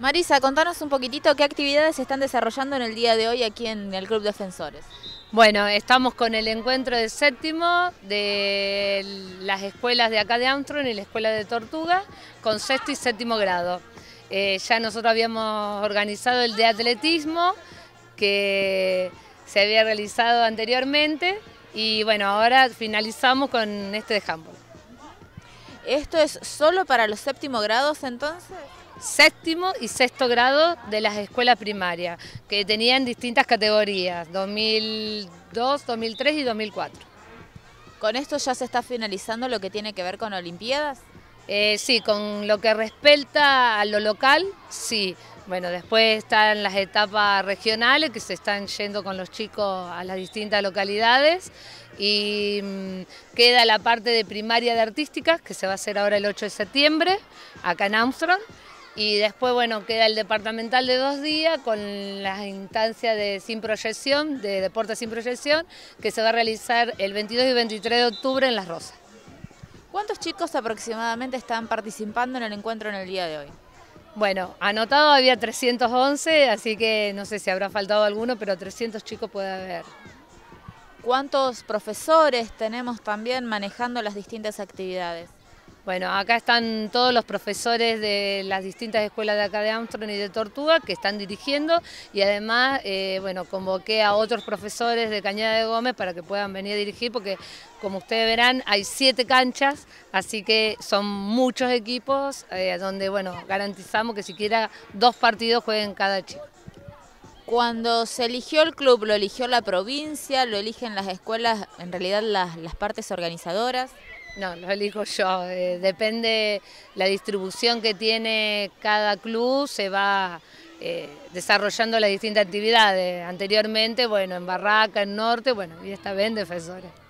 Marisa, contanos un poquitito qué actividades se están desarrollando en el día de hoy aquí en el Club Defensores. Bueno, estamos con el encuentro del séptimo de las escuelas de acá de Armstrong y la escuela de Tortuga con sexto y séptimo grado. Eh, ya nosotros habíamos organizado el de atletismo que se había realizado anteriormente y bueno, ahora finalizamos con este de handball. ¿Esto es solo para los séptimo grados entonces? séptimo y sexto grado de las escuelas primarias, que tenían distintas categorías, 2002, 2003 y 2004. ¿Con esto ya se está finalizando lo que tiene que ver con Olimpiadas? Eh, sí, con lo que respecta a lo local, sí. Bueno, después están las etapas regionales que se están yendo con los chicos a las distintas localidades y mm, queda la parte de primaria de artísticas que se va a hacer ahora el 8 de septiembre acá en Armstrong y después, bueno, queda el departamental de dos días con la instancia de sin proyección, de deporte sin proyección, que se va a realizar el 22 y 23 de octubre en Las Rosas. ¿Cuántos chicos aproximadamente están participando en el encuentro en el día de hoy? Bueno, anotado había 311, así que no sé si habrá faltado alguno, pero 300 chicos puede haber. ¿Cuántos profesores tenemos también manejando las distintas actividades? Bueno, acá están todos los profesores de las distintas escuelas de acá de Armstrong y de Tortuga que están dirigiendo y además, eh, bueno, convoqué a otros profesores de Cañada de Gómez para que puedan venir a dirigir porque como ustedes verán hay siete canchas, así que son muchos equipos eh, donde, bueno, garantizamos que siquiera dos partidos jueguen cada chico. Cuando se eligió el club, ¿lo eligió la provincia? ¿Lo eligen las escuelas, en realidad las, las partes organizadoras? No, lo elijo yo. Eh, depende la distribución que tiene cada club, se va eh, desarrollando las distintas actividades. Anteriormente, bueno, en Barraca, en Norte, bueno, y esta vez en Defensores.